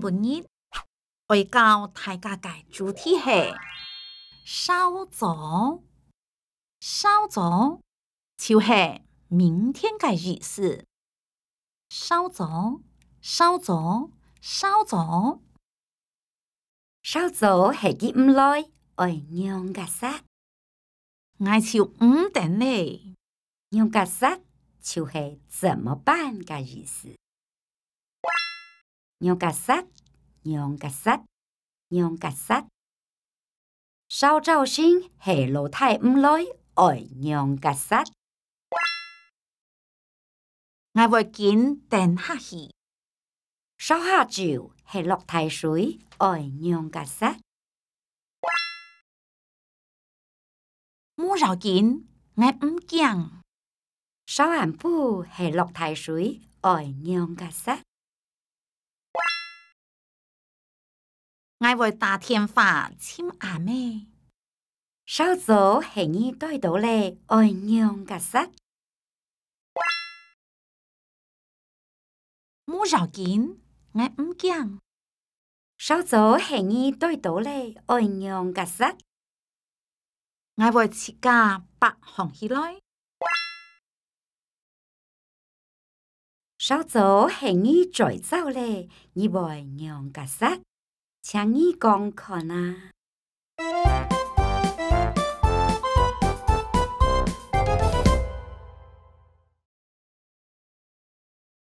半日，我教大家嘅主题系：稍早，稍早就系明天嘅意思。稍早，稍早，稍早，稍早系唔耐，我娘嘅塞，我用唔得你娘嘅塞，就系怎么办嘅意思。nhon cà sát nhon cà sát nhon cà sát sao trao sinh hệ lộ thai um lối ở nhon cà sát ngài vội kín tên hạ hỉ sao hạ chịu hệ lọc thai suối ở nhon cà sát mu rào kín ngài um kiang sao hàm phu hệ lọc thai suối ở nhon cà sát 我會打電話簽阿妹。稍早係你對到咧愛娘嘅事。冇要緊，我唔驚。稍早係你對到咧愛娘嘅事。我會自家白行起來。稍早係你再走咧，你會娘嘅事。强你，刚可呢？